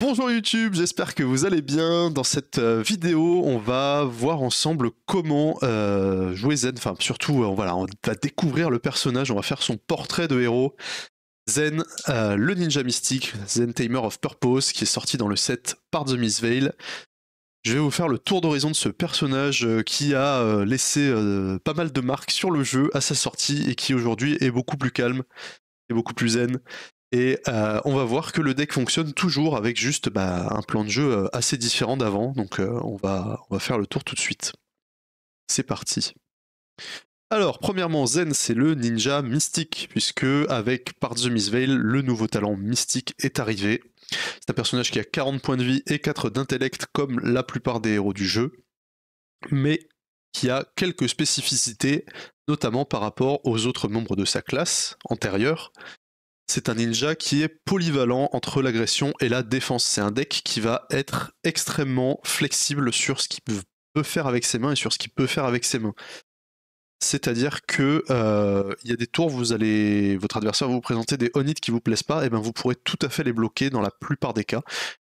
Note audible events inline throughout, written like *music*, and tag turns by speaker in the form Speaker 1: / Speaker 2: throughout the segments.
Speaker 1: Bonjour YouTube, j'espère que vous allez bien. Dans cette euh, vidéo, on va voir ensemble comment euh, jouer Zen. Enfin, surtout, euh, on va découvrir le personnage, on va faire son portrait de héros. Zen, le ninja mystique, Zen Tamer of Purpose, qui est sorti dans le set Par the Miss Veil. Je vais vous faire le tour d'horizon de ce personnage qui a laissé pas mal de marques sur le jeu à sa sortie et qui aujourd'hui est beaucoup plus calme et beaucoup plus zen. Et euh, on va voir que le deck fonctionne toujours avec juste bah, un plan de jeu euh, assez différent d'avant. Donc euh, on, va, on va faire le tour tout de suite. C'est parti. Alors, premièrement, Zen, c'est le ninja mystique, puisque avec Part the Vale, le nouveau talent mystique est arrivé. C'est un personnage qui a 40 points de vie et 4 d'intellect, comme la plupart des héros du jeu, mais qui a quelques spécificités, notamment par rapport aux autres membres de sa classe antérieure, c'est un ninja qui est polyvalent entre l'agression et la défense. C'est un deck qui va être extrêmement flexible sur ce qu'il peut faire avec ses mains et sur ce qu'il peut faire avec ses mains. C'est-à-dire que euh, il y a des tours, vous allez, votre adversaire va vous présenter des on qui vous plaisent pas, et ben vous pourrez tout à fait les bloquer dans la plupart des cas.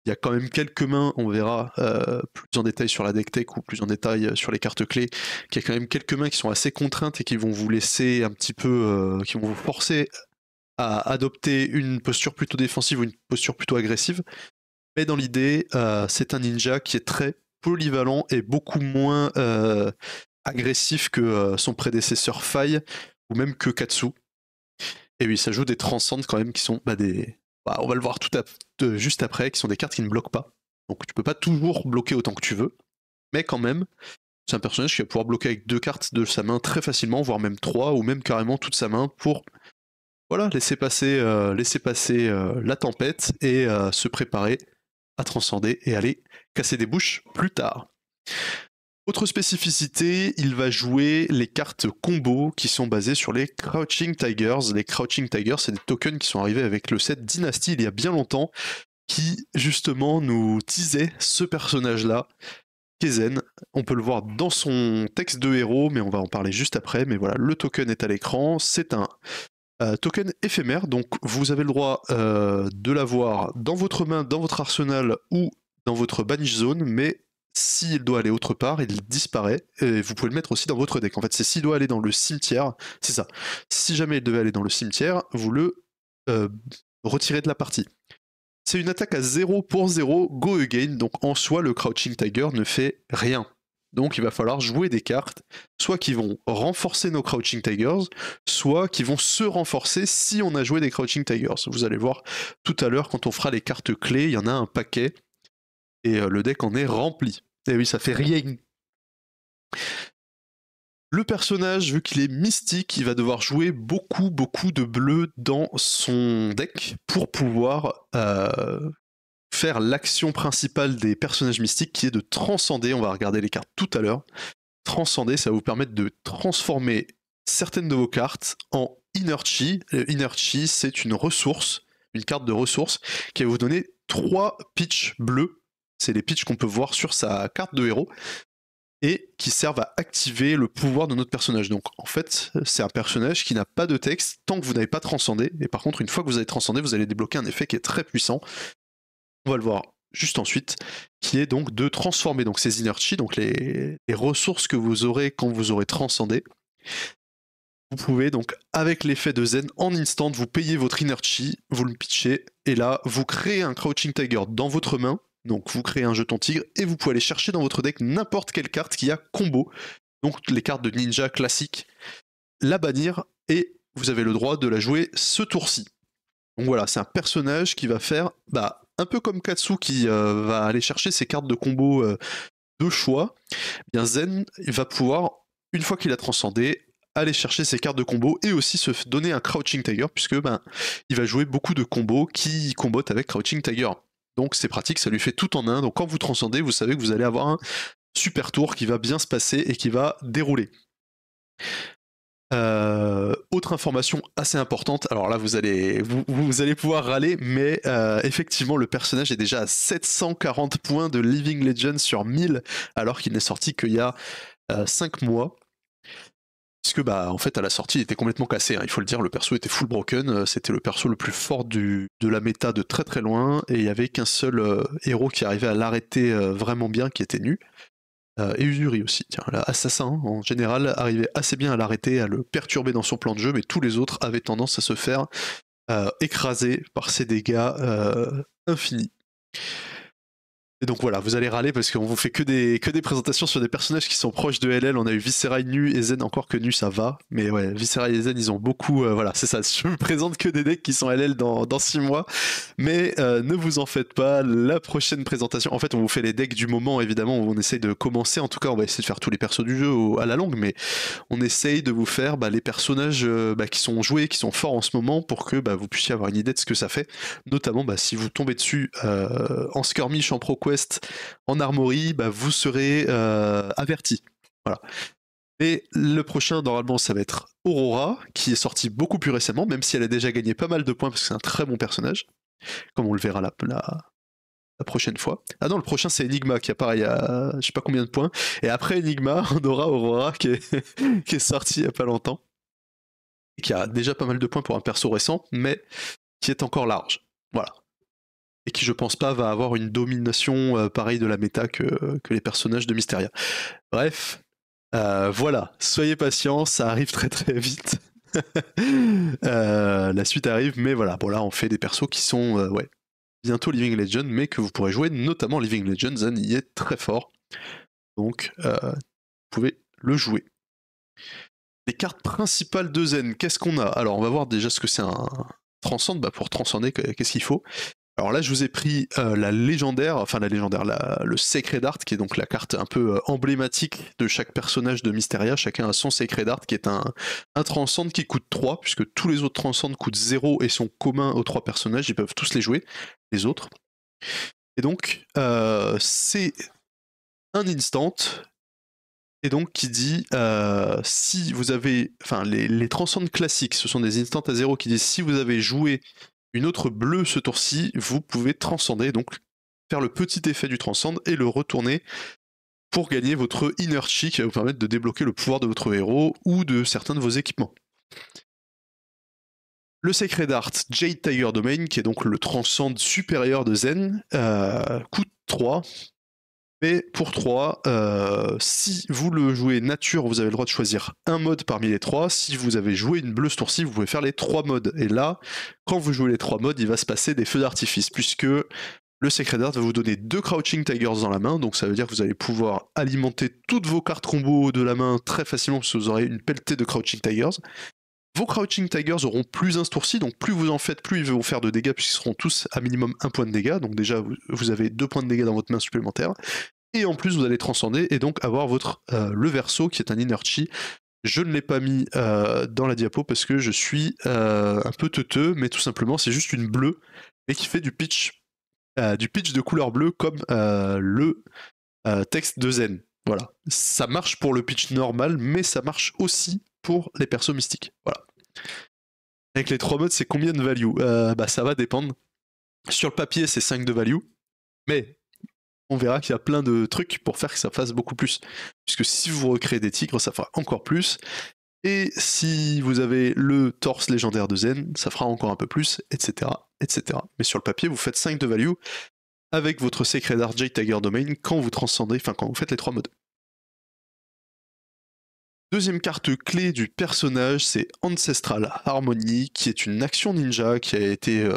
Speaker 1: Il y a quand même quelques mains, on verra euh, plus en détail sur la deck tech ou plus en détail euh, sur les cartes clés, qu'il y a quand même quelques mains qui sont assez contraintes et qui vont vous laisser un petit peu, qui vont vous forcer à adopter une posture plutôt défensive ou une posture plutôt agressive. Mais dans l'idée, euh, c'est un ninja qui est très polyvalent et beaucoup moins euh, agressif que euh, son prédécesseur Fai ou même que Katsu. Et oui, ça joue des transcendes quand même qui sont bah, des. Bah, on va le voir tout à... juste après, qui sont des cartes qui ne bloquent pas. Donc tu peux pas toujours bloquer autant que tu veux. Mais quand même, c'est un personnage qui va pouvoir bloquer avec deux cartes de sa main très facilement, voire même trois, ou même carrément toute sa main pour voilà, laisser passer, euh, laisser passer euh, la tempête et euh, se préparer à transcender et aller casser des bouches plus tard. Autre spécificité, il va jouer les cartes combo qui sont basées sur les Crouching Tigers. Les Crouching Tigers, c'est des tokens qui sont arrivés avec le set Dynasty il y a bien longtemps, qui justement nous disait ce personnage-là, Kezen. On peut le voir dans son texte de héros, mais on va en parler juste après. Mais voilà, le token est à l'écran. C'est un euh, token éphémère, donc vous avez le droit euh, de l'avoir dans votre main, dans votre arsenal ou dans votre banish zone, mais s'il doit aller autre part, il disparaît et vous pouvez le mettre aussi dans votre deck. En fait, c'est s'il doit aller dans le cimetière, c'est ça. Si jamais il devait aller dans le cimetière, vous le euh, retirez de la partie. C'est une attaque à 0 pour 0, go again, donc en soi le Crouching Tiger ne fait rien. Donc il va falloir jouer des cartes, soit qui vont renforcer nos Crouching Tigers, soit qui vont se renforcer si on a joué des Crouching Tigers. Vous allez voir tout à l'heure quand on fera les cartes clés, il y en a un paquet, et euh, le deck en est rempli. Et eh oui, ça fait rien. Le personnage, vu qu'il est mystique, il va devoir jouer beaucoup, beaucoup de bleus dans son deck pour pouvoir euh, faire l'action principale des personnages mystiques qui est de transcender, on va regarder les cartes tout à l'heure, transcender, ça va vous permettre de transformer certaines de vos cartes en Inner Chi. Inner c'est une ressource, une carte de ressource qui va vous donner trois pitchs bleus. C'est les pitchs qu'on peut voir sur sa carte de héros et qui servent à activer le pouvoir de notre personnage. Donc en fait, c'est un personnage qui n'a pas de texte tant que vous n'avez pas transcendé. Et par contre, une fois que vous avez transcendé, vous allez débloquer un effet qui est très puissant on va le voir juste ensuite, qui est donc de transformer donc ces inerties, donc les, ressources que vous aurez quand vous aurez transcendé. Vous pouvez donc, avec l'effet de Zen, en instant, vous payez votre inertie, vous le pitchez, et là, vous créez un Crouching Tiger dans votre main, donc vous créez un jeton tigre, et vous pouvez aller chercher dans votre deck n'importe quelle carte qui a combo, donc les cartes de ninja classiques, la bannir, et vous avez le droit de la jouer ce tour-ci. Donc voilà, c'est un personnage qui va faire bah, un peu comme Katsu qui euh, va aller chercher ses cartes de combo euh, de choix, eh bien Zen va pouvoir, une fois qu'il a transcendé, aller chercher ses cartes de combo et aussi se donner un Crouching Tiger, puisque ben, il va jouer beaucoup de combos qui combattent avec Crouching Tiger. Donc c'est pratique, ça lui fait tout en un. Donc quand vous transcendez, vous savez que vous allez avoir un super tour qui va bien se passer et qui va dérouler. Euh, autre information assez importante, alors là vous allez, vous, allez pouvoir râler, mais euh, effectivement le personnage est déjà à 740 points de Living Legend sur 1000, alors qu'il n'est sorti qu'il y a 5 euh, mois. Puisque bah en fait à la sortie il était complètement cassé, hein. il faut le dire, le perso était full broken, c'était le perso le plus fort de la méta de très très loin, et il n'y avait qu'un seul héros qui arrivait à l'arrêter vraiment bien qui était nu. Euh, et Usuri aussi. Tiens, l'assassin, en général, arrivait assez bien à l'arrêter, à le perturber dans son plan de jeu, mais tous les autres avaient tendance à se faire euh, écraser par ses dégâts euh, infinis donc voilà, vous allez râler parce qu'on vous fait que des, que des présentations sur des personnages qui sont proches de LL. On a eu Viscerai, Nu, et Zen encore que Nu, ça va. Mais ouais, Viscerai et Zen ils ont beaucoup. Euh, voilà, c'est ça. *laughs* Je vous présente que des decks qui sont LL dans, dans 6 mois. Mais euh, ne vous en faites pas. La prochaine présentation, en fait, on vous fait les decks du moment, évidemment. où On essaye de commencer. En tout cas, on va essayer de faire tous les persos du jeu à la longue. Mais on essaye de vous faire bah, les personnages euh, bah, qui sont joués, qui sont forts en ce moment pour que bah, vous puissiez avoir une idée de ce que ça fait. Notamment, si vous tombez dessus en skirmish, en proquest en armorie bah, vous serez euh, averti. Voilà. Et le prochain, normalement, ça va être Aurora, qui est sortie beaucoup plus récemment, même si elle a déjà gagné pas mal de points, parce que c'est un très bon personnage, comme on le verra la, prochaine fois. Ah non, le prochain, c'est Enigma, qui apparaît à euh, je sais pas combien de points. Et après Enigma, *laughs* on aura Aurora, qui est, *laughs* qui sortie il y a pas longtemps, et qui a déjà pas mal de points pour un perso récent, mais qui est encore large. Voilà et qui je pense pas va avoir une domination euh, pareille de la méta que, que, les personnages de Mysteria. Bref, euh, voilà, soyez patients, ça arrive très très vite. *laughs* Euh, la suite arrive, mais voilà, bon là on fait des persos qui sont ouais, bientôt Living Legends, mais que vous pourrez jouer, notamment Living Legends, Zen, y est très fort. Donc vous pouvez le jouer. Les cartes principales de Zen, qu'est-ce qu'on a Alors on va voir déjà ce que c'est un, transcende, bah, pour transcender, qu'est-ce qu'il faut alors là, je vous ai pris euh, la légendaire, enfin la légendaire, le secret d'art, qui est donc la carte un peu euh, emblématique de chaque personnage de Mysteria. Chacun a son secret d'art, qui est un, un transcende qui coûte 3, puisque tous les autres transcendes coûtent 0 et sont communs aux trois personnages. Ils peuvent tous les jouer, les autres. Et donc, euh, c'est un instant. Et donc, qui dit si vous avez. Enfin, les, les classiques, ce sont des instants à 0 qui disent si vous avez joué une autre bleue ce tour-ci, vous pouvez transcender, donc faire le petit effet du transcende et le retourner pour gagner votre inner chi qui va vous permettre de débloquer le pouvoir de votre héros ou de certains de vos équipements. Le Secret d'Art Jade Tiger Domain, qui est donc le transcende supérieur de Zen, euh, coûte 3, mais pour 3, euh, si vous le jouez nature, vous avez le droit de choisir un mode parmi les 3. Si vous avez joué une bleue ce vous pouvez faire les 3 modes. Et là, quand vous jouez les 3 modes, il va se passer des feux d'artifice, puisque le Secret d'art va vous donner 2 Crouching Tigers dans la main, donc ça veut dire que vous allez pouvoir alimenter toutes vos cartes combo de la main très facilement, parce que vous aurez une pelletée de Crouching Tigers. Vos Crouching Tigers auront plus un tour donc plus vous en faites, plus ils vont faire de dégâts, puisqu'ils seront tous à minimum un point de dégâts. Donc déjà, vous avez deux points de dégâts dans votre main supplémentaire et en plus vous allez transcender et donc avoir votre euh, le verso qui est un inner Je ne l'ai pas mis euh, dans la diapo parce que je suis euh, un peu teuteux, mais tout simplement c'est juste une bleue et qui fait du pitch, du pitch de couleur bleue comme le texte de Zen. Voilà, ça marche pour le pitch normal, mais ça marche aussi pour les persos mystiques. Voilà. Avec les trois modes, c'est combien de value bah, Ça va dépendre. Sur le papier, c'est 5 de value, mais on verra qu'il y a plein de trucs pour faire que ça fasse beaucoup plus. Puisque si vous recréez des tigres, ça fera encore plus. Et si vous avez le torse légendaire de Zen, ça fera encore un peu plus, etc. etc. Mais sur le papier, vous faites 5 de value avec votre secret j Tiger Domain quand vous transcendez, enfin quand vous faites les trois modes. Deuxième carte clé du personnage, c'est Ancestral Harmony, qui est une action ninja qui a été euh,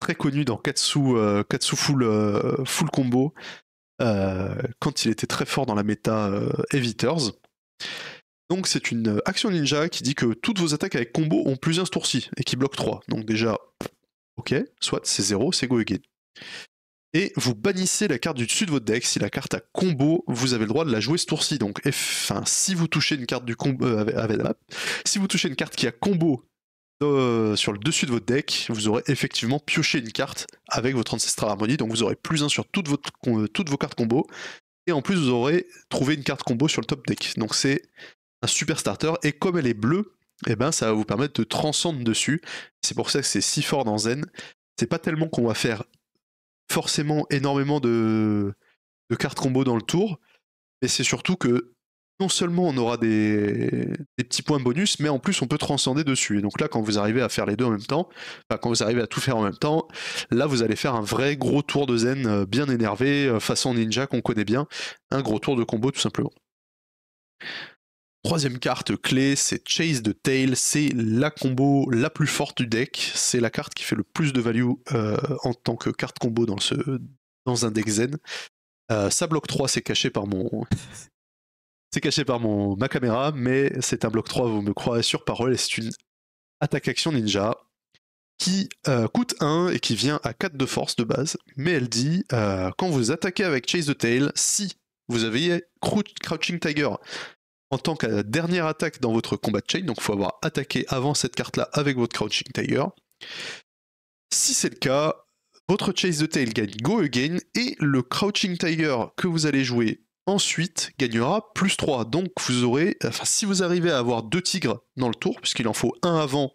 Speaker 1: très connu dans Katsu, euh, euh, Full, Combo, euh, quand il était très fort dans la méta Eviters. Donc c'est une action ninja qui dit que toutes vos attaques avec combo ont plus un ci et qui bloque 3. Donc déjà, ok, soit c'est 0, c'est go again. Et vous bannissez la carte du dessus de votre deck. Si la carte a combo, vous avez le droit de la jouer ce tour-ci. Donc, enfin, si vous touchez une carte du combo, avec, si vous touchez une carte qui a combo euh, sur le dessus de votre deck, vous aurez effectivement pioché une carte avec votre Ancestral Harmony, donc vous aurez plus 1 sur euh, toutes, vos cartes combo, et en plus vous aurez trouvé une carte combo sur le top deck. Donc c'est un super starter, et comme elle est bleue, et eh ben, ça va vous permettre de transcendre dessus. C'est pour ça que c'est si fort dans Zen. C'est pas tellement qu'on va faire forcément énormément de, de cartes combo dans le tour, mais c'est surtout que non seulement on aura des, petits points bonus, mais en plus on peut transcender dessus. Et donc là, quand vous arrivez à faire les deux en même temps, enfin, quand vous arrivez à tout faire en même temps, là vous allez faire un vrai gros tour de zen euh, bien énervé, euh, façon ninja qu'on connaît bien, un gros tour de combo tout simplement. Troisième carte clé, c'est Chase the Tail, c'est la combo la plus forte du deck, c'est la carte qui fait le plus de value euh, en tant que carte combo dans, ce, dans un deck zen. ça bloque 3, c'est caché par mon, c'est caché par mon, ma caméra, mais c'est un bloc 3, vous me croyez sur parole, et c'est une attaque action ninja qui euh, coûte 1 et qui vient à 4 de force de base, mais elle dit euh, quand vous attaquez avec Chase the Tail, si vous avez Crouching Tiger en tant que dernière attaque dans votre combat chain, donc il faut avoir attaqué avant cette carte-là avec votre Crouching Tiger. Si c'est le cas, votre Chase the Tail gagne Go Again et le Crouching Tiger que vous allez jouer ensuite gagnera plus 3. Donc vous aurez, enfin si vous arrivez à avoir deux tigres dans le tour, puisqu'il en faut un avant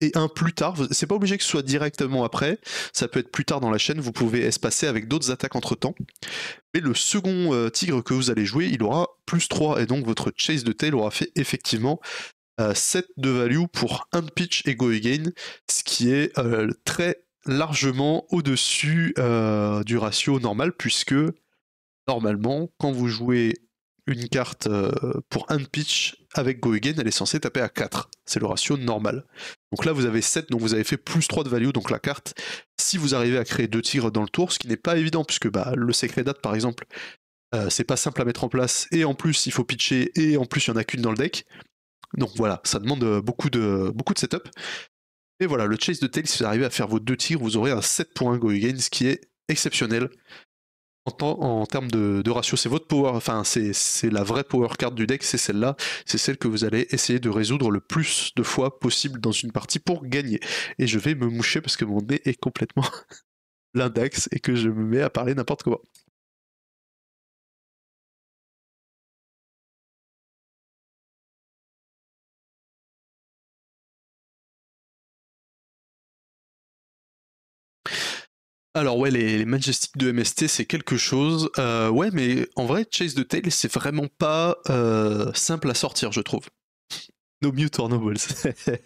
Speaker 1: et un plus tard, c'est pas obligé que ce soit directement après, ça peut être plus tard dans la chaîne, vous pouvez espacer avec d'autres attaques entre temps. Mais le second euh, tigre que vous allez jouer, il aura plus 3, et donc votre chase de tail aura fait effectivement 7 euh, de value pour un pitch et go again, ce qui est euh, très largement au-dessus du ratio normal, puisque normalement, quand vous jouez une carte euh, pour un pitch avec Go Again, elle est censée taper à 4. C'est le ratio normal. Donc là, vous avez 7, donc vous avez fait plus 3 de value, donc la carte, si vous arrivez à créer 2 tirs dans le tour, ce qui n'est pas évident, puisque bah, le secret date, par exemple, euh, c'est pas simple à mettre en place, et en plus, il faut pitcher, et en plus, il n'y en a qu'une dans le deck. Donc voilà, ça demande euh, beaucoup de, beaucoup de setup. Et voilà, le chase de tail, si vous arrivez à faire vos deux tirs, vous aurez un 7 pour 1 Go Again, ce qui est exceptionnel en, termes de, de ratio. C'est votre power, enfin, c'est la vraie power card du deck, c'est celle-là. C'est celle que vous allez essayer de résoudre le plus de fois possible dans une partie pour gagner. Et je vais me moucher parce que mon nez est complètement *laughs* l'index et que je me mets à parler n'importe comment. Alors ouais, les, Majestics de MST, c'est quelque chose. Euh, ouais, mais en vrai, Chase the Tail, c'est vraiment pas euh, simple à sortir, je trouve. *laughs* No mute or no balls. *laughs*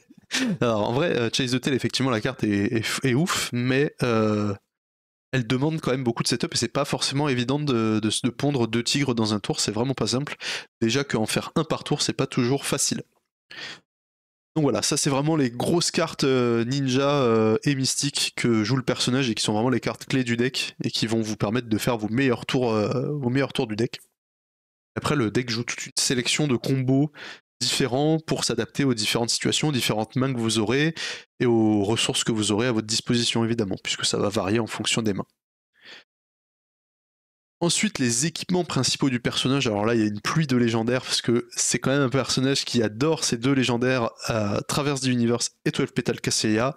Speaker 1: Alors en vrai, euh, Chase the Tail, effectivement, la carte est, ouf, mais elle demande quand même beaucoup de setup et c'est pas forcément évident de, de, pondre deux tigres dans un tour, c'est vraiment pas simple. Déjà qu'en faire un par tour, c'est pas toujours facile. Donc voilà, ça c'est vraiment les grosses cartes euh, ninja euh, et mystique que joue le personnage et qui sont vraiment les cartes clés du deck et qui vont vous permettre de faire vos meilleurs tours, euh, vos meilleurs tours du deck. Après, le deck joue toute une sélection de combos différents pour s'adapter aux différentes situations, aux différentes mains que vous aurez et aux ressources que vous aurez à votre disposition évidemment, puisque ça va varier en fonction des mains. Ensuite, les équipements principaux du personnage. Alors là, il y a une pluie de légendaires parce que c'est quand même un personnage qui adore ces deux légendaires à euh, Traverse the Universe et 12 Petal Kaseya,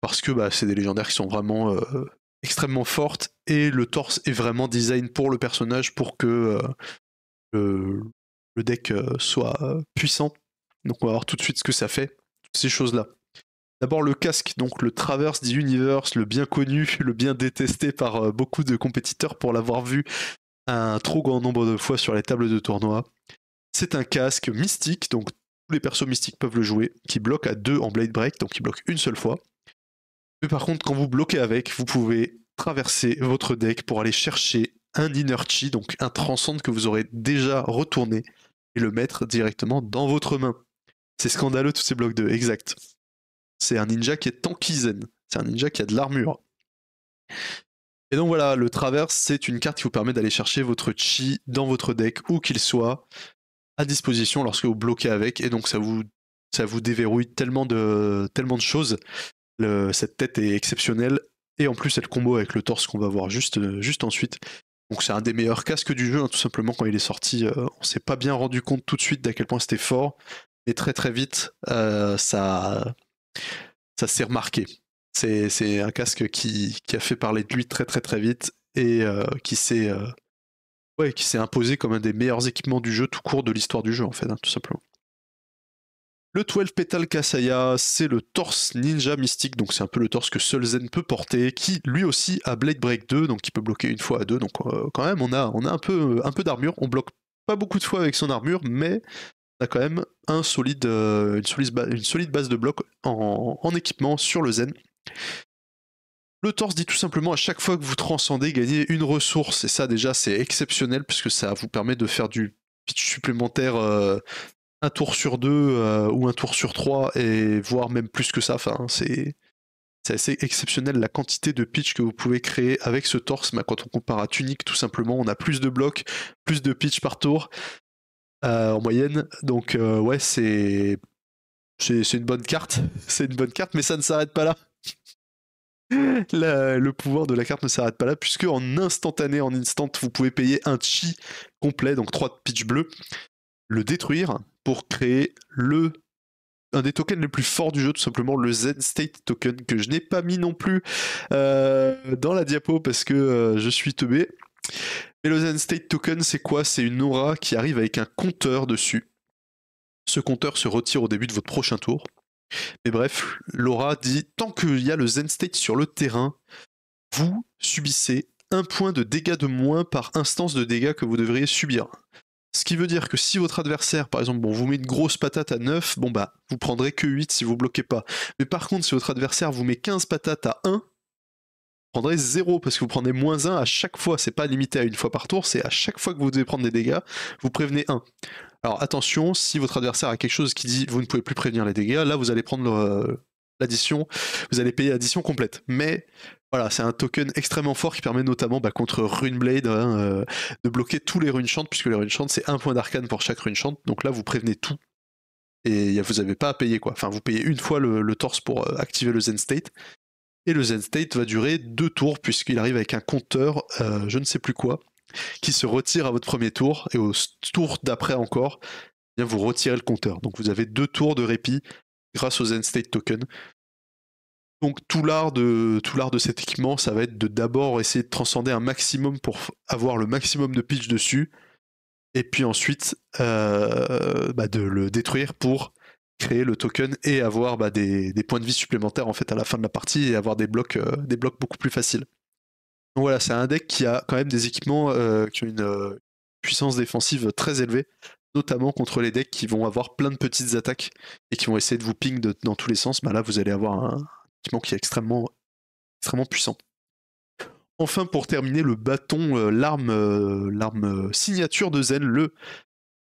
Speaker 1: parce que bah, c'est des légendaires qui sont vraiment euh, extrêmement fortes et le torse est vraiment design pour le personnage pour que euh, le, le, deck soit puissant. Donc on va voir tout de suite ce que ça fait, ces choses-là. D'abord le casque, donc le Traverse the Universe, le bien connu, *laughs* le bien détesté par euh, beaucoup de compétiteurs pour l'avoir vu un trop grand nombre de fois sur les tables de tournoi. C'est un casque mystique, donc tous les persos mystiques peuvent le jouer, qui bloque à deux en Blade Break, donc qui bloque une seule fois. Mais par contre, quand vous bloquez avec, vous pouvez traverser votre deck pour aller chercher un Chi, donc un Transcend que vous aurez déjà retourné, et le mettre directement dans votre main. C'est scandaleux tous ces blocs de, exact. C'est un ninja qui est tankizen. C'est un ninja qui a de l'armure. Et donc voilà, le traverse, c'est une carte qui vous permet d'aller chercher votre chi dans votre deck, où qu'il soit, à disposition lorsque vous bloquez avec. Et donc ça vous, ça vous déverrouille tellement de, tellement de choses. cette tête est exceptionnelle. Et en plus, elle combo avec le torse qu'on va voir juste, juste ensuite. Donc c'est un des meilleurs casques du jeu, hein, tout simplement quand il est sorti, on euh, on s'est pas bien rendu compte tout de suite d'à quel point c'était fort, Et très très vite, euh, ça, ça s'est remarqué. C'est un casque qui, a fait parler de lui très très très vite et euh, euh, qui s'est imposé comme un des meilleurs équipements du jeu tout court de l'histoire du jeu en fait, hein, tout simplement. Le 12 Petal Kasaya, c'est le torse ninja mystique, donc c'est un peu le torse que seul Zen peut porter, qui lui aussi a Blade Break 2, donc qui peut bloquer une fois à deux, donc euh, quand même on a, on a un peu, un peu d'armure, on bloque pas beaucoup de fois avec son armure, mais on a quand même un solide, euh, une, solide base de blocs en, équipement sur le Zen. Le torse dit tout simplement à chaque fois que vous transcendez, gagnez une ressource. Et ça, déjà, c'est exceptionnel puisque ça vous permet de faire du pitch supplémentaire euh, un tour sur deux euh, ou un tour sur trois, et voire même plus que ça. Enfin, c'est. assez exceptionnel la quantité de pitch que vous pouvez créer avec ce torse. Mais quand on compare à tunique tout simplement, on a plus de blocs, plus de pitch par tour. Euh, en moyenne. Donc euh, ouais, c'est c'est une bonne carte, *laughs* c'est une bonne carte, mais ça ne s'arrête pas là. *laughs* le pouvoir de la carte ne s'arrête pas là, puisque en instantané, en instant, vous pouvez payer un chi complet, donc 3 de pitch bleu, le détruire pour créer le un des tokens les plus forts du jeu, tout simplement le Zen State Token, que je n'ai pas mis non plus euh, dans la diapo parce que je suis teubé. Zen State Token, c'est quoi C'est une aura qui arrive avec un compteur dessus. Ce compteur se retire au début de votre prochain tour. Mais bref, Laura dit tant qu'il y a le Zen State sur le terrain, vous subissez un point de dégâts de moins par instance de dégâts que vous devriez subir. Ce qui veut dire que si votre adversaire, par exemple, bon, vous met une grosse patate à 9, bon bah, vous prendrez que 8 si vous bloquez pas. Mais par contre, si votre adversaire vous met 15 patates à 1, prendrez 0 parce que vous prenez moins 1 à chaque fois, c'est pas limité à une fois par tour, c'est à chaque fois que vous devez prendre des dégâts, vous prévenez 1. Alors attention, si votre adversaire a quelque chose qui dit vous ne pouvez plus prévenir les dégâts, là vous allez prendre euh, l'addition, vous allez payer l'addition complète. Mais voilà, c'est un token extrêmement fort qui permet notamment bah, contre Runeblade Blade hein, euh, de bloquer tous les runes chantes, puisque les runes chant c'est un point d'arcane pour chaque rune chante donc là vous prévenez tout et vous n'avez pas à payer quoi. Enfin, vous payez une fois le torse pour euh, activer le Zen State, et le Zen State va durer deux tours, puisqu'il arrive avec un compteur, euh, je ne sais plus quoi, qui se retire à votre premier tour, et au tour d'après encore, eh vous retirez le compteur. Donc vous avez deux tours de répit grâce au Zen State Token. Donc tout l'art de, tout de cet équipement, ça va être de d'abord essayer de transcender un maximum pour avoir le maximum de pitch dessus, et puis ensuite euh, bah, de le détruire pour créer le token et avoir bah, des, points de vie supplémentaires en fait à la fin de la partie et avoir des blocs, euh, des blocs beaucoup plus faciles. Donc voilà, c'est un deck qui a quand même des équipements euh, qui ont une euh, puissance défensive très élevée, notamment contre les decks qui vont avoir plein de petites attaques et qui vont essayer de vous ping dans tous les sens. Bah là, vous allez avoir un équipement qui est extrêmement, extrêmement puissant. Enfin, pour terminer, le bâton, l'arme, l'arme signature de Zen, le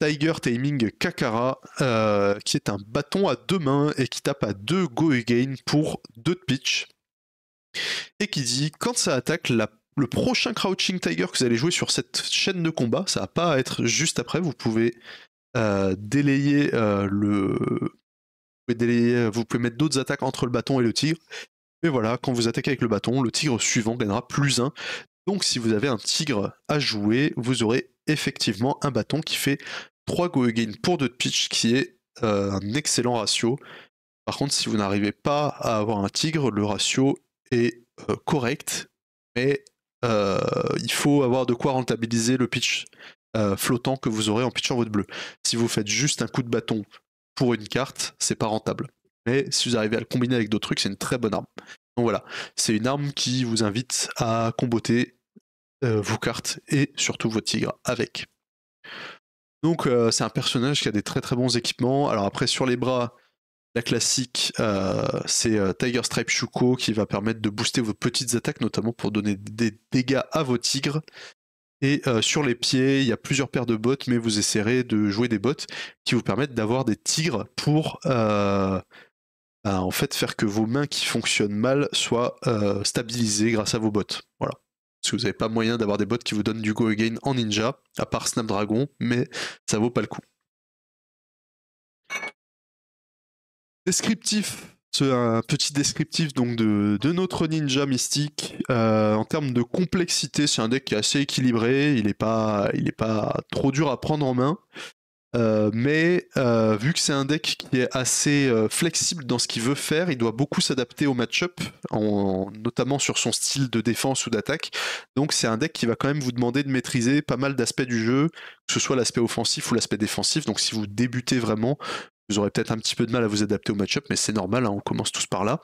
Speaker 1: Tiger Taming Kakara, euh, qui est un bâton à deux mains et qui tape à deux Go Again pour deux de pitch. Et qui dit quand ça attaque, le prochain Crouching Tiger que vous allez jouer sur cette chaîne de combat, ça va pas à être juste après, vous pouvez euh, délayer euh, le. Vous pouvez, vous pouvez mettre d'autres attaques entre le bâton et le tigre. Mais voilà, quand vous attaquez avec le bâton, le tigre suivant gagnera plus 1. Donc si vous avez un tigre à jouer, vous aurez effectivement un bâton qui fait 3 go Gain pour 2 de pitch qui est euh, un excellent ratio. Par contre, si vous n'arrivez pas à avoir un tigre, le ratio est euh, correct, mais euh, il faut avoir de quoi rentabiliser le pitch flottant que vous aurez en pitchant votre bleu. Si vous faites juste un coup de bâton pour une carte, c'est pas rentable. Mais si vous arrivez à le combiner avec d'autres trucs, c'est une très bonne arme. Donc voilà, c'est une arme qui vous invite à comboter vos cartes et surtout vos tigres avec. Donc euh, c'est un personnage qui a des très très bons équipements. Alors après sur les bras, la classique, euh, c'est euh, Tiger Stripe Shuko qui va permettre de booster vos petites attaques, notamment pour donner des dégâts à vos tigres. Et sur les pieds, il y a plusieurs paires de bottes, mais vous essaierez de jouer des bottes qui vous permettent d'avoir des tigres pour en fait faire que vos mains qui fonctionnent mal soient stabilisées grâce à vos bottes. Voilà parce que vous n'avez pas moyen d'avoir des bots qui vous donnent du go again en ninja, à part Snapdragon, mais ça vaut pas le coup. Descriptif, c'est un petit descriptif donc de, notre ninja mystique. Euh, en termes de complexité, c'est un deck qui est assez équilibré, il n'est pas, il pas trop dur à prendre en main. Euh, mais euh, vu que c'est un deck qui est assez euh, flexible dans ce qu'il veut faire, il doit beaucoup s'adapter au match-up, notamment sur son style de défense ou d'attaque. Donc c'est un deck qui va quand même vous demander de maîtriser pas mal d'aspects du jeu, que ce soit l'aspect offensif ou l'aspect défensif. Donc si vous débutez vraiment, vous aurez peut-être un petit peu de mal à vous adapter au match-up, mais c'est normal, hein, on commence tous par là.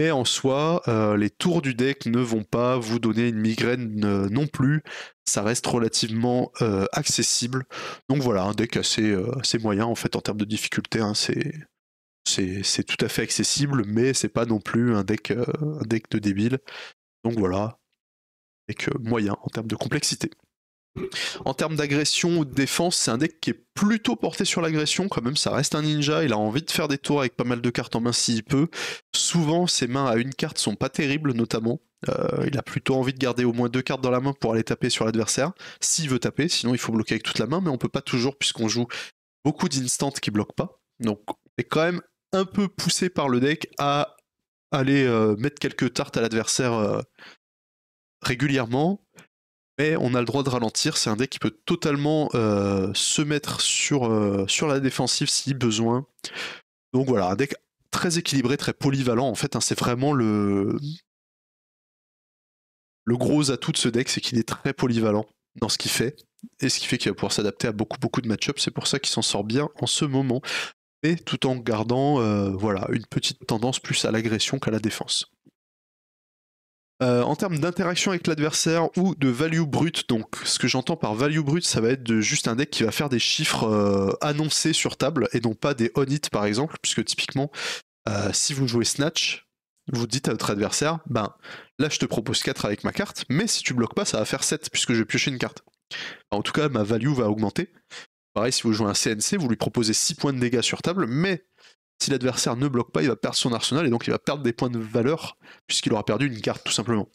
Speaker 1: Mais en soi, euh, les tours du deck ne vont pas vous donner une migraine euh, non plus. Ça reste relativement euh, accessible. Donc voilà, un deck assez, moyen en fait en termes de difficulté. Hein. c'est, tout à fait accessible, mais c'est pas non plus un deck, un deck de débile. Donc voilà, deck moyen en termes de complexité. En termes d'agression ou de défense, c'est un deck qui est plutôt porté sur l'agression. Quand même, ça reste un ninja. Il a envie de faire des tours avec pas mal de cartes en main s'il peut. Souvent, ses mains à une carte sont pas terribles, notamment. Euh, il a plutôt envie de garder au moins deux cartes dans la main pour aller taper sur l'adversaire. S'il veut taper, sinon il faut bloquer avec toute la main, mais on peut pas toujours puisqu'on joue beaucoup d'instants qui bloquent pas. Donc, on est quand même un peu poussé par le deck à aller euh, mettre quelques tartes à l'adversaire euh, régulièrement mais on a le droit de ralentir. C'est un deck qui peut totalement euh, se mettre sur, euh, sur la défensive si besoin. Donc voilà, un deck très équilibré, très polyvalent. En fait, hein. c'est vraiment le... gros atout de ce deck, c'est qu'il est très polyvalent dans ce qu'il fait. Et ce qui fait qu'il va pouvoir s'adapter à beaucoup beaucoup de match-ups. C'est pour ça qu'il s'en sort bien en ce moment. Mais tout en gardant euh, voilà, une petite tendance plus à l'agression qu'à la défense. Euh, en termes d'interaction avec l'adversaire ou de value brute, donc ce que j'entends par value brute, ça va être de juste un deck qui va faire des chiffres euh, annoncés sur table et non pas des on-hit par exemple, puisque typiquement, euh, si vous jouez Snatch, vous dites à votre adversaire, ben là je te propose 4 avec ma carte, mais si tu bloques pas, ça va faire 7 puisque je vais piocher une carte. en tout cas, ma value va augmenter. Pareil, si vous jouez un CNC, vous lui proposez 6 points de dégâts sur table, mais si l'adversaire ne bloque pas, il va perdre son arsenal et donc il va perdre des points de valeur puisqu'il aura perdu une carte tout simplement.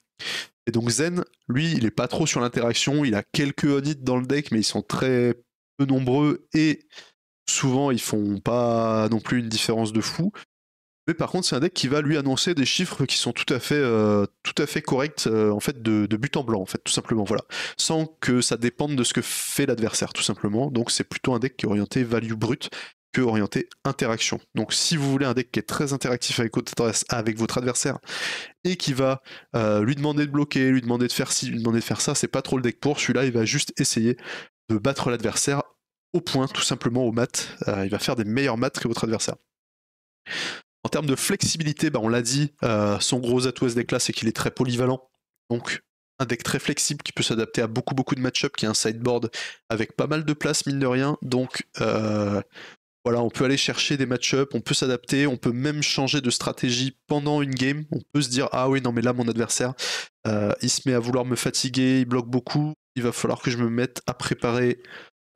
Speaker 1: Et donc Zen, lui, il est pas trop sur l'interaction, il a quelques audits dans le deck, mais ils sont très peu nombreux et souvent ils font pas non plus une différence de fou. Mais par contre, c'est un deck qui va lui annoncer des chiffres qui sont tout à fait, euh, tout à fait corrects euh, en fait de, but en blanc en fait tout simplement voilà, sans que ça dépende de ce que fait l'adversaire tout simplement. Donc c'est plutôt un deck qui est orienté value brute orienté interaction. Donc si vous voulez un deck qui est très interactif avec votre, adversaire et qui va euh, lui demander de bloquer, lui demander de faire ci, lui demander de faire ça, c'est pas trop le deck pour. Celui-là, il va juste essayer de battre l'adversaire au point, tout simplement au mat. Euh, il va faire des meilleurs maths que votre adversaire. En termes de flexibilité, bah, on l'a dit, euh, son gros atout à ce deck-là, c'est qu'il est très polyvalent. Donc un deck très flexible qui peut s'adapter à beaucoup beaucoup de match-up, qui est un sideboard avec pas mal de place mine de rien. Donc voilà, on peut aller chercher des match-ups, on peut s'adapter, on peut même changer de stratégie pendant une game. On peut se dire ah oui non mais là mon adversaire euh, il se met à vouloir me fatiguer, il bloque beaucoup. Il va falloir que je me mette à préparer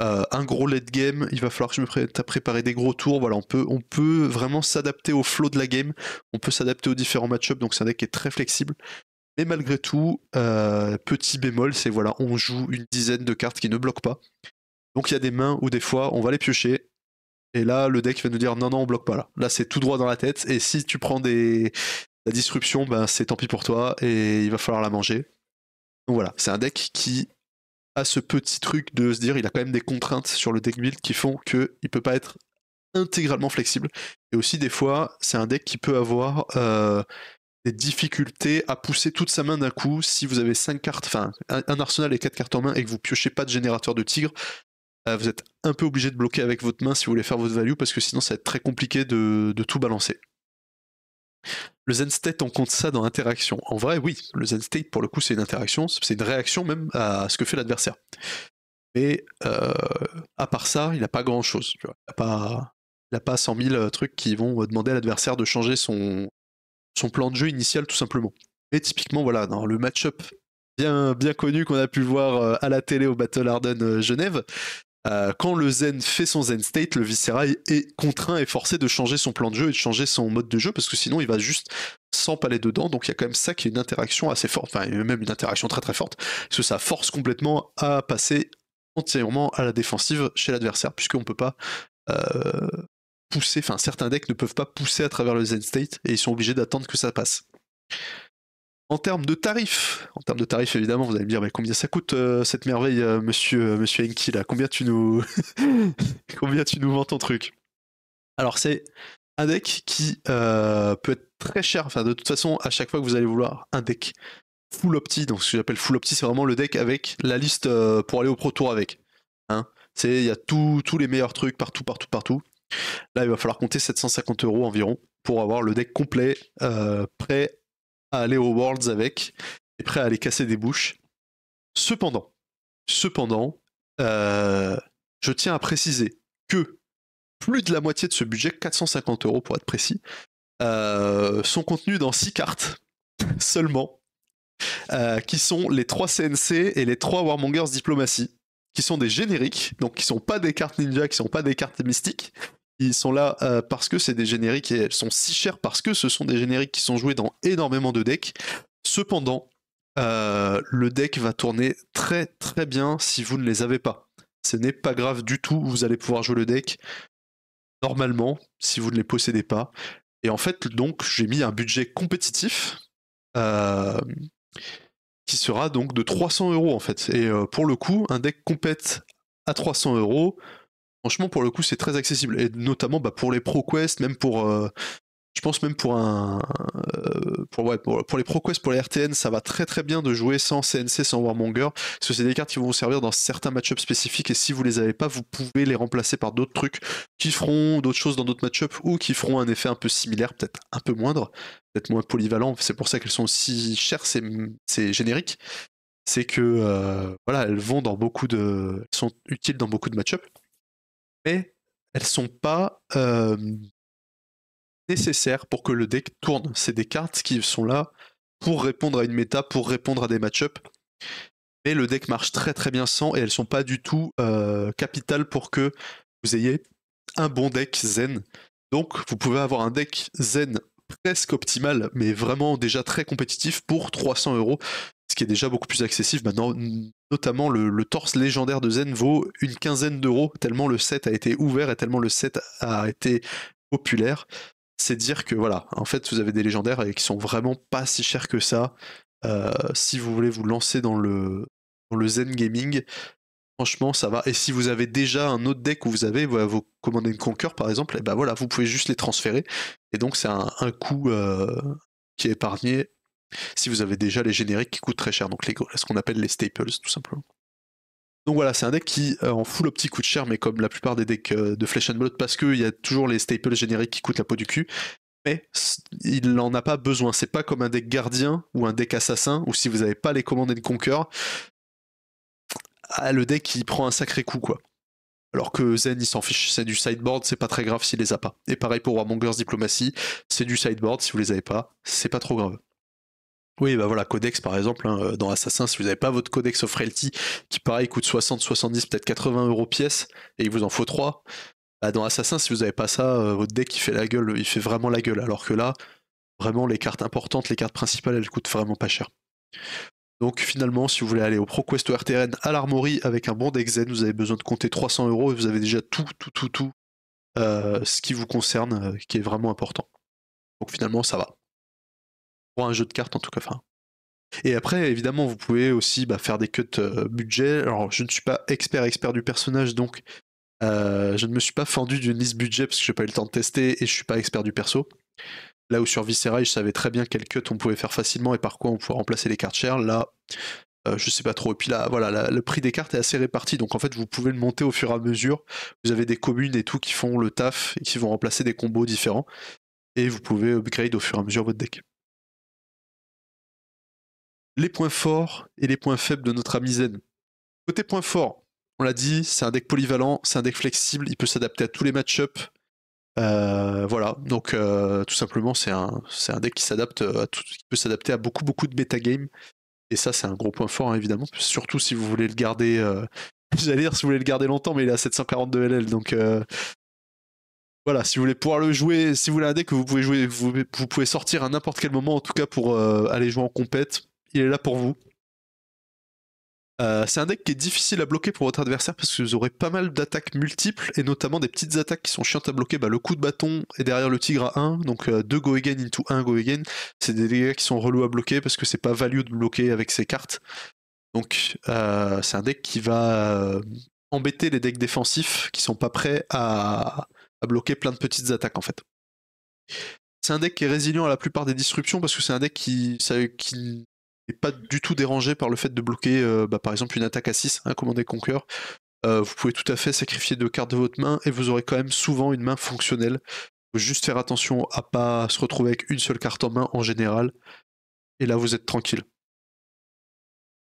Speaker 1: euh, un gros late game, il va falloir que je me prête à préparer des gros tours. Voilà, on peut, on peut vraiment s'adapter au flow de la game, on peut s'adapter aux différents match-ups, donc c'est un deck qui est très flexible. Mais malgré tout, euh, petit bémol, c'est voilà, on joue une dizaine de cartes qui ne bloquent pas. Donc il y a des mains où des fois on va les piocher et là, le deck va nous dire non, non, on bloque pas là. Là, c'est tout droit dans la tête. Et si tu prends des... la disruption, ben, c'est tant pis pour toi et il va falloir la manger. Donc voilà, c'est un deck qui a ce petit truc de se dire il a quand même des contraintes sur le deck build qui font qu'il peut pas être intégralement flexible. Et aussi, des fois, c'est un deck qui peut avoir euh, des difficultés à pousser toute sa main d'un coup. Si vous avez 5 cartes, enfin, un arsenal et 4 cartes en main et que vous piochez pas de générateur de tigre, euh, vous êtes un peu obligé de bloquer avec votre main si vous voulez faire votre value, parce que sinon ça va être très compliqué de, tout balancer. Le Zen State, on compte ça dans l'interaction En vrai, oui, le Zen State, pour le coup, c'est une interaction, c'est une réaction même à ce que fait l'adversaire. Mais euh, à part ça, il n'a pas grand-chose. Il n'a pas, 100 000 euh, trucs qui vont demander à l'adversaire de changer son, plan de jeu initial, tout simplement. Et typiquement, voilà, dans le match-up bien, bien connu qu'on a pu voir à la télé au Battle Arden Genève, euh, quand le Zen fait son Zen state, le Viscera est contraint et forcé de changer son plan de jeu et de changer son mode de jeu parce que sinon il va juste s'empaler dedans. Donc il y a quand même ça qui est une interaction assez forte, enfin même une interaction très très forte, parce que ça force complètement à passer entièrement à la défensive chez l'adversaire, puisqu'on ne peut pas euh, pousser, enfin certains decks ne peuvent pas pousser à travers le Zen state et ils sont obligés d'attendre que ça passe. En termes de tarifs, en termes de tarifs évidemment, vous allez me dire mais combien ça coûte euh, cette merveille, euh, monsieur, euh, monsieur Enki là Combien tu nous, *laughs* combien tu nous vends ton truc Alors c'est un deck qui peut être très cher. Enfin de toute façon, à chaque fois que vous allez vouloir un deck full opti, donc ce que j'appelle full opti, c'est vraiment le deck avec la liste pour aller au pro tour avec. Hein. c'est il y a tous les meilleurs trucs partout, partout, partout. Là, il va falloir compter 750 euros environ pour avoir le deck complet prêt à aller aux Worlds avec et prêt à aller casser des bouches. Cependant, cependant, euh, je tiens à préciser que plus de la moitié de ce budget, 450 euros pour être précis, euh, sont contenus dans 6 cartes *laughs* seulement, euh, qui sont les 3 CNC et les 3 Warmongers Diplomatie, qui sont des génériques, donc qui sont pas des cartes ninja, qui sont pas des cartes mystiques, ils sont là euh, parce que c'est des génériques et elles sont si chères parce que ce sont des génériques qui sont joués dans énormément de decks. Cependant, euh, le deck va tourner très très bien si vous ne les avez pas. Ce n'est pas grave du tout, vous allez pouvoir jouer le deck normalement si vous ne les possédez pas. Et en fait, donc, j'ai mis un budget compétitif euh, qui sera donc de 300 euros en fait. Et pour le coup, un deck compète à 300 euros, Franchement, pour le coup, c'est très accessible. Et notamment bah, pour les ProQuest, même pour. Euh, je pense même pour un. Euh, pour, ouais, pour, pour, les ProQuest, pour les RTN, ça va très très bien de jouer sans CNC, sans Warmonger. Parce que c'est des cartes qui vont vous servir dans certains match spécifiques. Et si vous les avez pas, vous pouvez les remplacer par d'autres trucs qui feront d'autres choses dans d'autres match-ups ou qui feront un effet un peu similaire, peut-être un peu moindre, peut-être moins polyvalent. C'est pour ça qu'elles sont aussi chères, c'est générique génériques c'est que euh, voilà, elles vont dans beaucoup de, sont utiles dans beaucoup de match ups mais elles sont pas euh, nécessaires pour que le deck tourne. C'est des cartes qui sont là pour répondre à une méta, pour répondre à des match-ups. Mais le deck marche très très bien sans et elles sont pas du tout euh, capitales pour que vous ayez un bon deck zen. Donc vous pouvez avoir un deck zen presque optimal, mais vraiment déjà très compétitif pour 300 euros ce qui est déjà beaucoup plus accessible maintenant. Notamment le, torse légendaire de Zen vaut une quinzaine d'euros, tellement le set a été ouvert et tellement le set a été populaire. C'est dire que voilà, en fait, vous avez des légendaires et qui sont vraiment pas si chers que ça. Euh, si vous voulez vous lancer dans le, le Zen Gaming, franchement, ça va. Et si vous avez déjà un autre deck où vous avez vos commandez Conquer, par exemple, et eh ben voilà, vous pouvez juste les transférer. Et donc, c'est un, un coût euh, qui est épargné si vous avez déjà les génériques qui coûtent très cher, donc les, ce qu'on appelle les staples tout simplement. Donc voilà, c'est un deck qui euh, en full optique coûte de cher, mais comme la plupart des decks euh, de Flesh and Blood, parce qu'il y a toujours les staples génériques qui coûtent la peau du cul, mais il n'en a pas besoin. C'est pas comme un deck gardien ou un deck assassin, ou si vous n'avez pas les commandes de Conquer, ah, le deck il prend un sacré coup quoi. Alors que Zen, il s'en fiche, c'est du sideboard, c'est pas très grave s'il les a pas. Et pareil pour Warmongers Diplomatie, c'est du sideboard, si vous les avez pas, c'est pas trop grave. Oui, bah voilà, codex par exemple, hein, euh, dans Assassin, si vous n'avez pas votre codex of Realty, qui pareil coûte 60, 70, peut-être 80 euros pièce, et il vous en faut 3, bah, dans Assassin, si vous n'avez pas ça, euh, votre deck il fait la gueule, il fait vraiment la gueule, alors que là, vraiment les cartes importantes, les cartes principales, elles coûtent vraiment pas cher. Donc finalement, si vous voulez aller au ProQuest ou à l'Armory avec un bon deck Zen, vous avez besoin de compter 300 euros et vous avez déjà tout, tout, tout, tout euh, ce qui vous concerne, qui est vraiment important. Donc finalement, ça va un jeu de cartes en tout cas. et après, évidemment, vous pouvez aussi bah, faire des cuts euh, budget. Alors, je ne suis pas expert expert du personnage, donc euh, je ne me suis pas fendu d'une liste budget parce que j'ai pas eu le temps de tester et je suis pas expert du perso. Là où sur Viscera je savais très bien quel cut on pouvait faire facilement et par quoi on pouvait remplacer les cartes chères. Là, je euh, je sais pas trop. Et puis là, voilà, le prix des cartes est assez réparti, donc en fait, vous pouvez le monter au fur et à mesure. Vous avez des communes et tout qui font le taf et qui vont remplacer des combos différents. Et vous pouvez upgrade au fur et à mesure votre deck les points forts et les points faibles de notre ami Côté points forts, on l'a dit, c'est un deck polyvalent, c'est un deck flexible, il peut s'adapter à tous les match-ups. Euh, voilà, donc euh, tout simplement, c'est un, un, deck qui s'adapte euh, à peut s'adapter à beaucoup beaucoup de metagames. Et ça, c'est un gros point fort, hein, évidemment. Surtout si vous voulez le garder. vous *laughs* J'allais dire si vous voulez le garder longtemps, mais il est à 742 LL. Donc voilà, si vous voulez pouvoir le jouer, si vous voulez un deck que vous pouvez jouer, vous, vous pouvez sortir à n'importe quel moment, en tout cas pour aller jouer en compète, il est là pour vous. Euh, c'est un deck qui est difficile à bloquer pour votre adversaire parce que vous aurez pas mal d'attaques multiples et notamment des petites attaques qui sont chiantes à bloquer. Bah, le coup de bâton est derrière le tigre à 1, donc euh, deux 2 go again into 1 go again. C'est des dégâts qui sont relous à bloquer parce que c'est pas value de bloquer avec ces cartes. Donc euh, c'est un deck qui va embêter les decks défensifs qui sont pas prêts à, bloquer plein de petites attaques en fait. C'est un deck qui est résilient à la plupart des disruptions parce que c'est un deck qui, qui et pas du tout dérangé par le fait de bloquer euh, bah, par exemple une attaque à 6, un hein, commandé Conquer. Euh, vous pouvez tout à fait sacrifier deux cartes de votre main et vous aurez quand même souvent une main fonctionnelle. Il faut juste faire attention à pas se retrouver avec une seule carte en main en général. Et là vous êtes tranquille.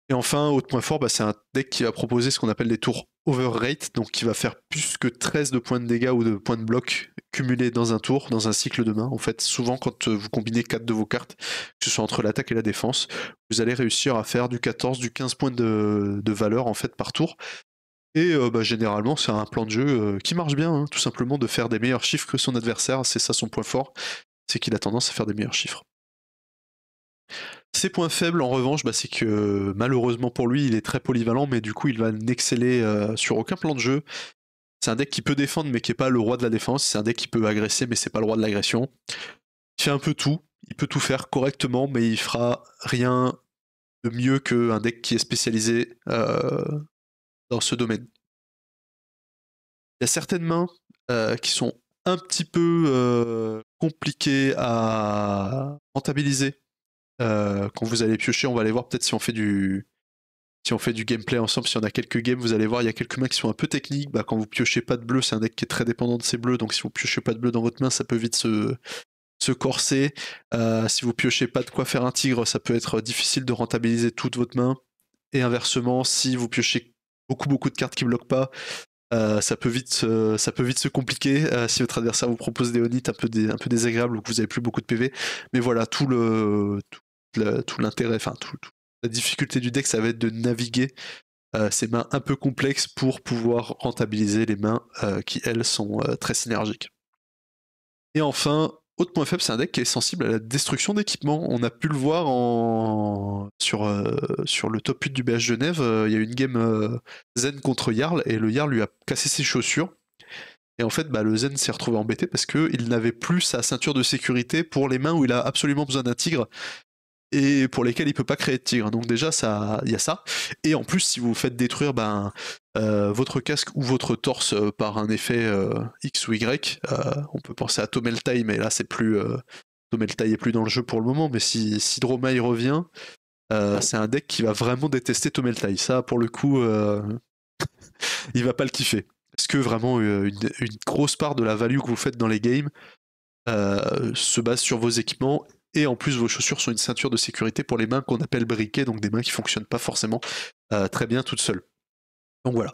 Speaker 1: Et enfin, autre point fort, bah, c'est un deck qui va proposer ce qu'on appelle les tours overrate, donc qui va faire plus que 13 de points de dégâts ou de points de bloc cumulés dans un tour, dans un cycle de main. En fait, souvent quand euh, vous combinez 4 de vos cartes, que ce soit entre l'attaque et la défense, vous allez réussir à faire du 14, du 15 points de, valeur en fait par tour. Et euh, bah, généralement, c'est un plan de jeu euh, qui marche bien, hein, tout simplement de faire des meilleurs chiffres que son adversaire. C'est ça son point fort, c'est qu'il a tendance à faire des meilleurs chiffres. Ses points faibles, en revanche, bah, c'est que malheureusement pour lui, il est très polyvalent, mais du coup, il va n'exceller euh, sur aucun plan de jeu. C'est un deck qui peut défendre, mais qui n'est pas le roi de la défense. C'est un deck qui peut agresser, mais c'est pas le roi de l'agression. Il fait un peu tout. Il peut tout faire correctement, mais il fera rien de mieux qu'un deck qui est spécialisé euh, dans ce domaine. Il y a certaines mains euh, qui sont un petit peu compliquées à rentabiliser euh, quand vous allez piocher, on va aller voir peut-être si on fait du si on fait du gameplay ensemble, si on a quelques games, vous allez voir, il y a quelques mains qui sont un peu techniques. Bah, quand vous piochez pas de bleu, c'est un deck qui est très dépendant de ses bleus, donc si vous piochez pas de bleu dans votre main, ça peut vite se, corser. Euh, si vous piochez pas de quoi faire un tigre, ça peut être difficile de rentabiliser toute votre main. Et inversement, si vous piochez beaucoup beaucoup de cartes qui bloquent pas, euh, ça, peut vite, ça peut vite se compliquer si votre adversaire vous propose des onits un peu, un peu désagréables ou que vous avez plus beaucoup de PV. Mais voilà, tout le, tout tout l'intérêt, enfin la difficulté du deck, ça va être de naviguer euh, ses ces mains un peu complexes pour pouvoir rentabiliser les mains euh, qui, elles, sont euh, très synergiques. Et enfin, autre point faible, c'est un deck qui est sensible à la destruction d'équipements. On a pu le voir en... sur, sur le top 8 du BH Genève. Il y a eu une game Zen contre Jarl et le Jarl lui a cassé ses chaussures. Et en fait, bah, le Zen s'est retrouvé embêté parce qu'il n'avait plus sa ceinture de sécurité pour les mains où il a absolument besoin d'un tigre et pour lesquels il ne peut pas créer de tigre. Donc déjà, ça, il y a ça. Et en plus, si vous faites détruire ben, euh, votre casque ou votre torse euh, par un effet euh, X ou Y, on peut penser à Tomeltai, mais là c'est plus Tomeltai est plus dans le jeu pour le moment. Mais si, si revient, c'est un deck qui va vraiment détester Tomeltai. Ça, pour le coup, *laughs* il va pas le kiffer. Parce que vraiment, une, une, grosse part de la value que vous faites dans les games se base sur vos équipements et en plus, vos chaussures sont une ceinture de sécurité pour les mains qu'on appelle briquets, donc des mains qui fonctionnent pas forcément euh, très bien toutes seules. Donc voilà.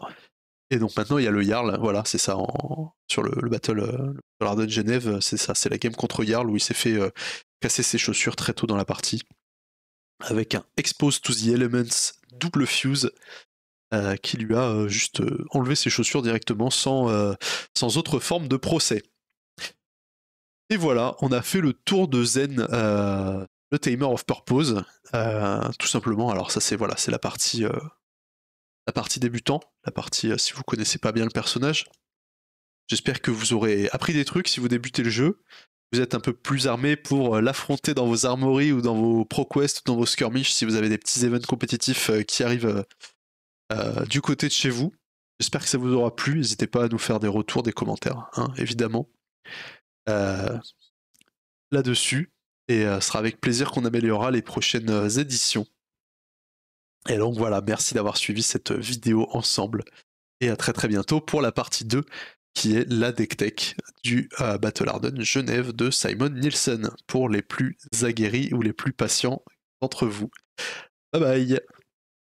Speaker 1: Et donc maintenant, il y a le Jarl, voilà, c'est ça, sur le, Battle, euh, lardenne Genève, euh, c'est ça, c'est la game contre Jarl où il s'est fait euh, casser ses chaussures très tôt dans la partie, avec un Expose to the Elements double fuse, qui lui a juste enlevé ses chaussures directement sans, sans autre forme de procès. Et voilà, on a fait le tour de Zen, euh, le Tamer of Purpose, euh, tout simplement. Alors ça c'est voilà, c'est la partie, euh, la partie débutant, la partie si vous connaissez pas bien le personnage. J'espère que vous aurez appris des trucs si vous débutez le jeu. Vous êtes un peu plus armé pour l'affronter dans vos armories ou dans vos proquests, ou dans vos skirmishes si vous avez des petits events compétitifs qui arrivent du côté de chez vous. J'espère que ça vous aura plu. N'hésitez pas à nous faire des retours, des commentaires, hein, évidemment. Euh, là-dessus. Et euh, ce sera avec plaisir qu'on améliorera les prochaines euh, éditions. Et donc voilà, merci d'avoir suivi cette vidéo ensemble. Et à très très bientôt pour la partie 2 qui est la deck tech du Battle Arden Genève de Simon Nielsen pour les plus aguerris ou les plus patients d'entre vous. Bye bye